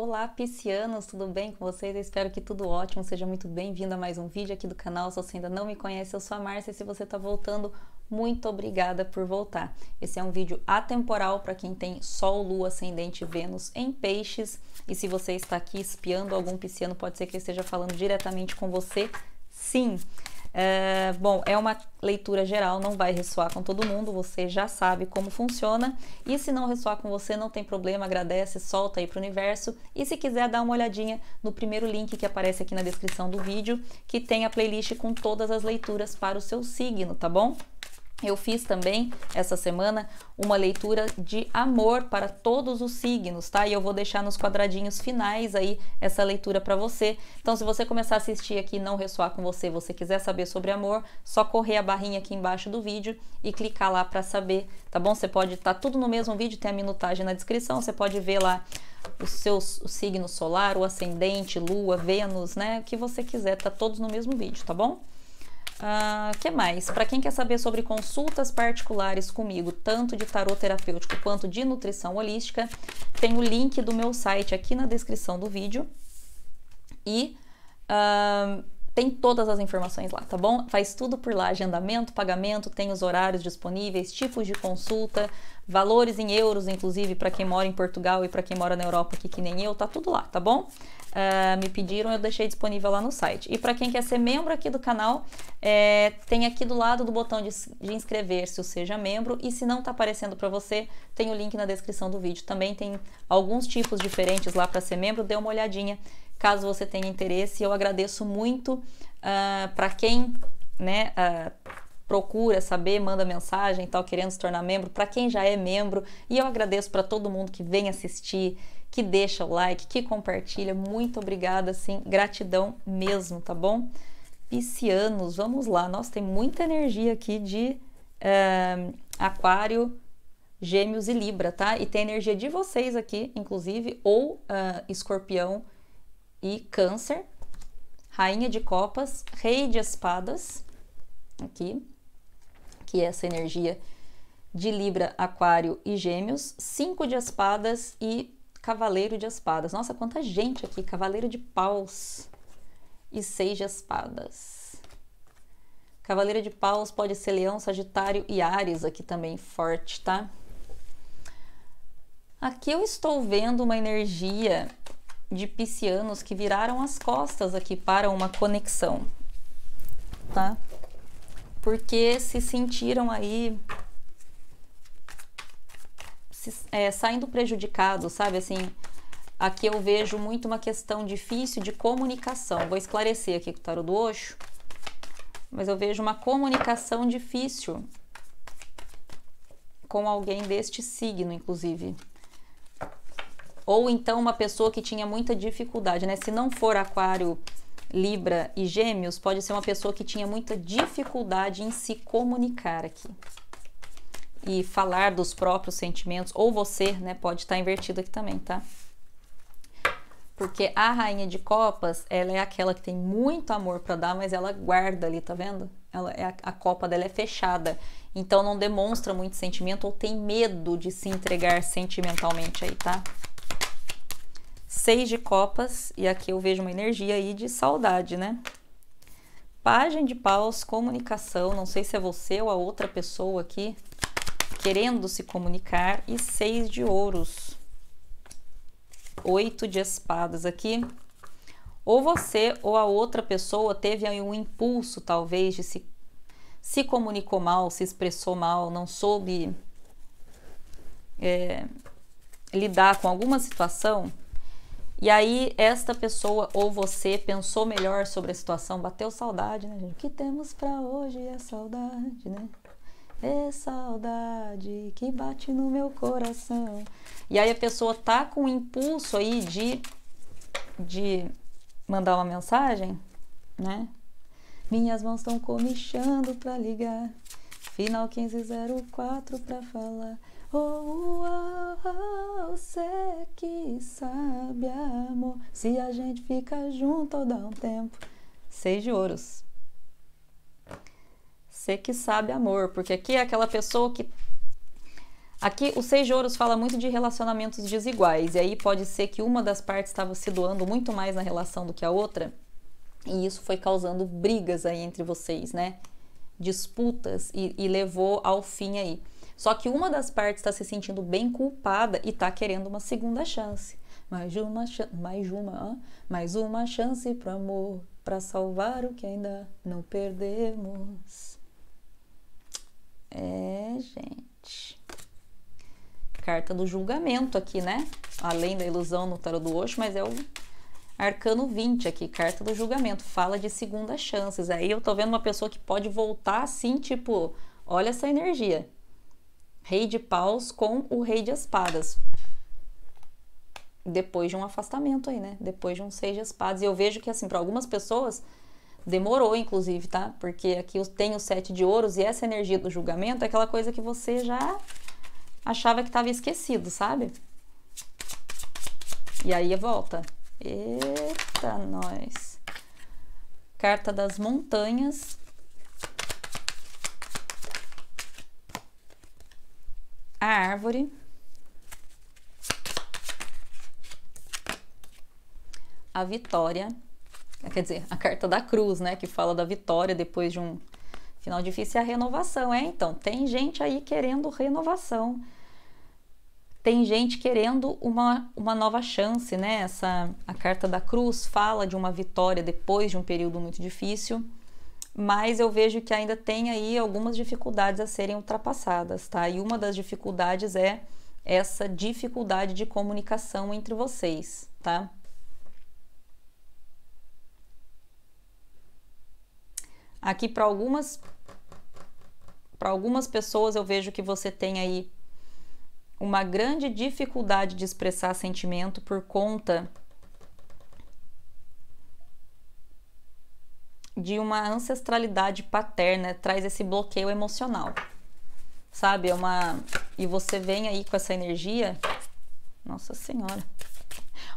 Olá, piscianos, tudo bem com vocês? Eu espero que tudo ótimo, seja muito bem-vindo a mais um vídeo aqui do canal. Se você ainda não me conhece, eu sou a Márcia e se você está voltando, muito obrigada por voltar. Esse é um vídeo atemporal para quem tem Sol, Lua, Ascendente e Vênus em peixes. E se você está aqui espiando algum pisciano, pode ser que eu esteja falando diretamente com você. Sim, é, bom, é uma leitura geral, não vai ressoar com todo mundo, você já sabe como funciona. E se não ressoar com você, não tem problema, agradece, solta aí para o universo. E se quiser, dá uma olhadinha no primeiro link que aparece aqui na descrição do vídeo, que tem a playlist com todas as leituras para o seu signo, tá bom? Eu fiz também essa semana uma leitura de amor para todos os signos, tá? E eu vou deixar nos quadradinhos finais aí essa leitura para você. Então, se você começar a assistir aqui e não ressoar com você, você quiser saber sobre amor, só correr a barrinha aqui embaixo do vídeo e clicar lá para saber, tá bom? Você pode estar tá tudo no mesmo vídeo, tem a minutagem na descrição, você pode ver lá os seus o signo solar, o ascendente, lua, Vênus, né? O que você quiser, tá todos no mesmo vídeo, tá bom? O ah, que mais? Para quem quer saber sobre consultas particulares comigo, tanto de tarot terapêutico quanto de nutrição holística, tem o link do meu site aqui na descrição do vídeo. E uh, tem todas as informações lá, tá bom? Faz tudo por lá: agendamento, pagamento, tem os horários disponíveis, tipos de consulta, valores em euros, inclusive, para quem mora em Portugal e para quem mora na Europa aqui, que nem eu, tá tudo lá, tá bom? Uh, me pediram, eu deixei disponível lá no site. E para quem quer ser membro aqui do canal, é, tem aqui do lado do botão de, de inscrever-se, ou seja, membro. E se não tá aparecendo para você, tem o link na descrição do vídeo. Também tem alguns tipos diferentes lá para ser membro, dê uma olhadinha caso você tenha interesse. Eu agradeço muito uh, ah, para quem né, uh, procura saber, manda mensagem e tá tal, querendo se tornar membro, para quem já é membro. E eu agradeço para todo mundo que vem assistir, que deixa o like, que compartilha. Muito obrigada, assim, gratidão mesmo, tá bom? Piscianos, vamos lá. Nossa, tem muita energia aqui de uh, aquário, gêmeos e libra, tá? E tem energia de vocês aqui, inclusive, ou escorpião, e Câncer, Rainha de Copas, Rei de Espadas, aqui, que é essa energia de Libra, Aquário e Gêmeos, Cinco de Espadas e Cavaleiro de Espadas. Nossa, quanta gente aqui! Cavaleiro de Paus e Seis de Espadas. Cavaleiro de Paus pode ser Leão, Sagitário e Ares aqui também forte, tá? Aqui eu estou vendo uma energia de piscianos que viraram as costas aqui para uma conexão, tá? Porque se sentiram aí se, é, saindo prejudicados, sabe? Assim, aqui eu vejo muito uma questão difícil de comunicação. Vou esclarecer aqui com o tarot do Oxo, mas eu vejo uma comunicação difícil com alguém deste signo, inclusive. Ou então uma pessoa que tinha muita dificuldade, né? Se não for aquário, libra e gêmeos, pode ser uma pessoa que tinha muita dificuldade em se comunicar aqui. E falar dos próprios sentimentos, ou você, né, pode estar invertido aqui também, tá? Porque a rainha de copas, ela é aquela que tem muito amor para dar, mas ela guarda ali, tá vendo? Ela é a, a, copa dela é fechada, então não demonstra muito sentimento ou tem medo de se entregar sentimentalmente aí, tá? Seis de copas, e aqui eu vejo uma energia aí de saudade, né? Página de paus, comunicação, não sei se é você ou a outra pessoa aqui, querendo se comunicar, e seis de ouros. Oito de espadas aqui. Ou você ou a outra pessoa teve aí um impulso, talvez, de se, se comunicou mal, se expressou mal, não soube é, lidar com alguma situação e aí, esta pessoa ou você pensou melhor sobre a situação, bateu saudade, né, gente? O que temos para hoje é saudade, né? É saudade que bate no meu coração. E aí a pessoa tá com o impulso aí de, de mandar uma mensagem, né? Minhas mãos estão comichando pra ligar. Final 1504 pra falar. Oh, oh, oh, você oh, que sabe a amor, se a gente fica junto dá um tempo. Seis de ouros. Você que sabe amor, porque aqui é aquela pessoa que. Aqui o Seis de Ouros fala muito de relacionamentos desiguais, e aí pode ser que uma das partes estava se doando muito mais na relação do que a outra, e isso foi causando brigas aí entre vocês, né? Disputas, e, e levou ao fim aí. Só que uma das partes está se sentindo bem culpada e está querendo uma segunda chance. Mais uma, mais uma, mais uma chance pro amor, para salvar o que ainda não perdemos. É, gente. Carta do julgamento aqui, né? Além da ilusão no tarot do Osho, mas é o Arcano 20 aqui, carta do julgamento, fala de segundas chances. Aí eu tô vendo uma pessoa que pode voltar assim, tipo, olha essa energia. Rei de paus com o rei de espadas depois de um afastamento aí, né? Depois de um seja espadas. E eu vejo que, assim, para algumas pessoas, demorou, inclusive, tá? Porque aqui tem o sete de ouros e essa energia do julgamento é aquela coisa que você já achava que estava esquecido, sabe? E aí volta. Eita, nós. Carta das montanhas. A árvore. a vitória, quer dizer, a carta da cruz, né, que fala da vitória depois de um final difícil, e é a renovação. É, então, tem gente aí querendo renovação. Tem gente querendo uma, uma nova chance, né? Essa, a carta da cruz fala de uma vitória depois de um período muito difícil mas eu vejo que ainda tem aí algumas dificuldades a serem ultrapassadas, tá? E uma das dificuldades é essa dificuldade de comunicação entre vocês, tá? Aqui para algumas para algumas pessoas eu vejo que você tem aí uma grande dificuldade de expressar sentimento por conta de uma ancestralidade paterna, traz esse bloqueio emocional. Sabe? É uma e você vem aí com essa energia. Nossa Senhora.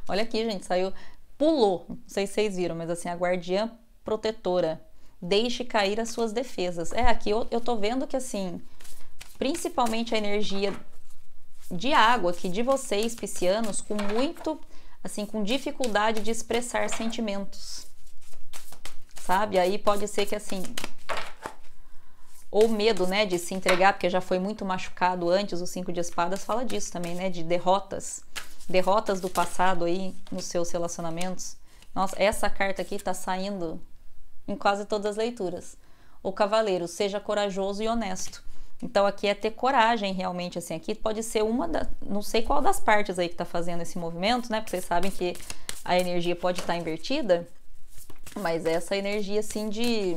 Olha aqui, gente, saiu pulou. Não sei se vocês viram, mas assim a guardiã protetora deixe cair as suas defesas. É, aqui eu, eu tô vendo que assim, principalmente a energia de água aqui de vocês, piscianos, com muito, assim, com dificuldade de expressar sentimentos. Sabe? Aí pode ser que assim, ou medo, né, de se entregar, porque já foi muito machucado antes, o cinco de espadas fala disso também, né, de derrotas, derrotas do passado aí nos seus relacionamentos. Nossa, essa carta aqui tá saindo em quase todas as leituras. O cavaleiro, seja corajoso e honesto. Então aqui é ter coragem realmente, assim, aqui pode ser uma da, não sei qual das partes aí que tá fazendo esse movimento, né? Porque vocês sabem que a energia pode estar tá invertida, mas é essa energia assim de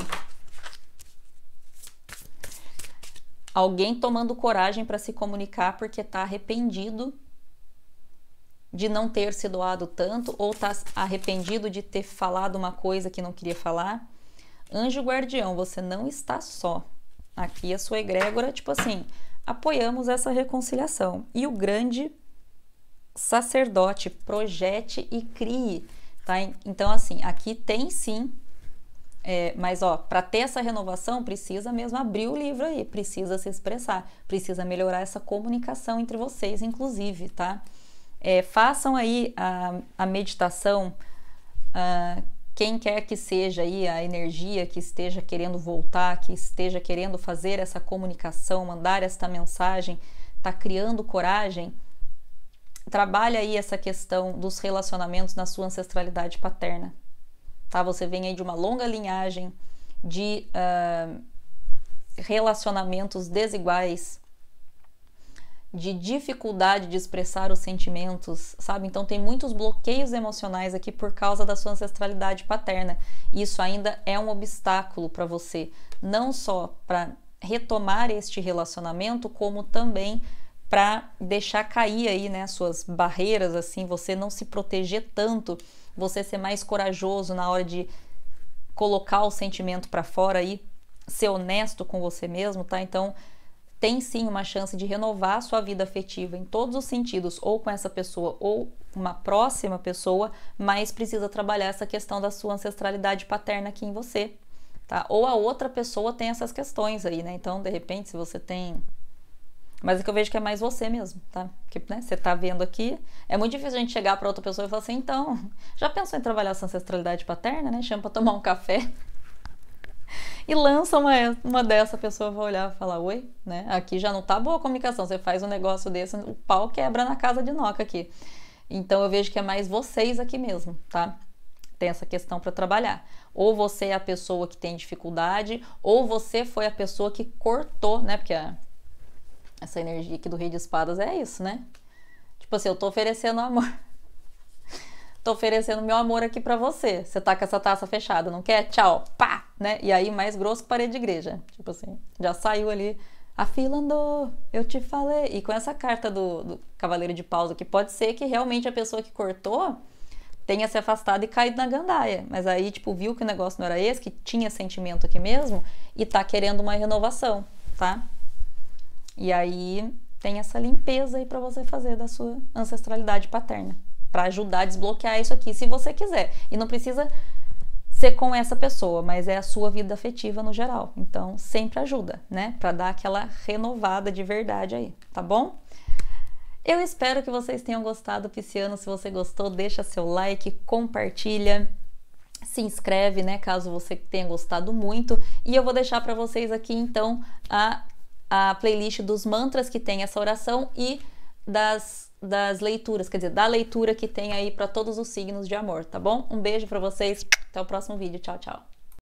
alguém tomando coragem para se comunicar porque tá arrependido de não ter se doado tanto ou tá arrependido de ter falado uma coisa que não queria falar Anjo guardião, você não está só. Aqui a sua egrégora, tipo assim, apoiamos essa reconciliação. E o grande sacerdote, projete e crie, tá? Então, assim, aqui tem sim, é, mas ó, para ter essa renovação, precisa mesmo abrir o livro aí, precisa se expressar, precisa melhorar essa comunicação entre vocês, inclusive, tá? É, façam aí a, a meditação. Uh, quem quer que seja aí a energia que esteja querendo voltar, que esteja querendo fazer essa comunicação, mandar esta mensagem, está criando coragem, trabalha aí essa questão dos relacionamentos na sua ancestralidade paterna. Tá? Você vem aí de uma longa linhagem de uh, relacionamentos desiguais de dificuldade de expressar os sentimentos, sabe? Então tem muitos bloqueios emocionais aqui por causa da sua ancestralidade paterna. Isso ainda é um obstáculo para você, não só para retomar este relacionamento, como também para deixar cair aí, né, suas barreiras assim, você não se proteger tanto, você ser mais corajoso na hora de colocar o sentimento para fora aí, ser honesto com você mesmo, tá? Então, tem sim uma chance de renovar sua vida afetiva em todos os sentidos, ou com essa pessoa ou uma próxima pessoa, mas precisa trabalhar essa questão da sua ancestralidade paterna aqui em você, tá? Ou a outra pessoa tem essas questões aí, né? Então, de repente, se você tem mas o é que eu vejo que é mais você mesmo, tá? Porque, né, você tá vendo aqui. É muito difícil a gente chegar para outra pessoa e falar assim, então, já pensou em trabalhar essa ancestralidade paterna, né? Chama pra tomar um café. e lança uma, uma dessa, a pessoa vai olhar e falar, oi, né? Aqui já não tá boa a comunicação, você faz um negócio desse, o pau quebra na casa de noca aqui. Então eu vejo que é mais vocês aqui mesmo, tá? Tem essa questão para trabalhar. Ou você é a pessoa que tem dificuldade, ou você foi a pessoa que cortou, né? Porque a, essa energia aqui do Rei de Espadas é isso, né? Tipo assim, eu tô oferecendo amor. tô oferecendo meu amor aqui para você. Você tá com essa taça fechada, não quer? Tchau, pá! né? E aí mais grosso parede de igreja, tipo assim, já saiu ali a fila andou, eu te falei. E com essa carta do, do Cavaleiro de Paus, que pode ser que realmente a pessoa que cortou tenha se afastado e caído na gandaia. Mas aí, tipo, viu que o negócio não era esse, que tinha sentimento aqui mesmo, e tá querendo uma renovação, tá? E aí tem essa limpeza aí para você fazer da sua ancestralidade paterna, para ajudar a desbloquear isso aqui, se você quiser. E não precisa ser com essa pessoa, mas é a sua vida afetiva no geral. Então, sempre ajuda, né? Para dar aquela renovada de verdade aí, tá bom? Eu espero que vocês tenham gostado, Pisciano. Se você gostou, deixa seu like, compartilha se inscreve, né, caso você tenha gostado muito. E eu vou deixar para vocês aqui então a, a playlist dos mantras que tem essa oração e das das leituras, quer dizer, da leitura que tem aí para todos os signos de amor, tá bom? Um beijo para vocês, até o próximo vídeo, tchau, tchau.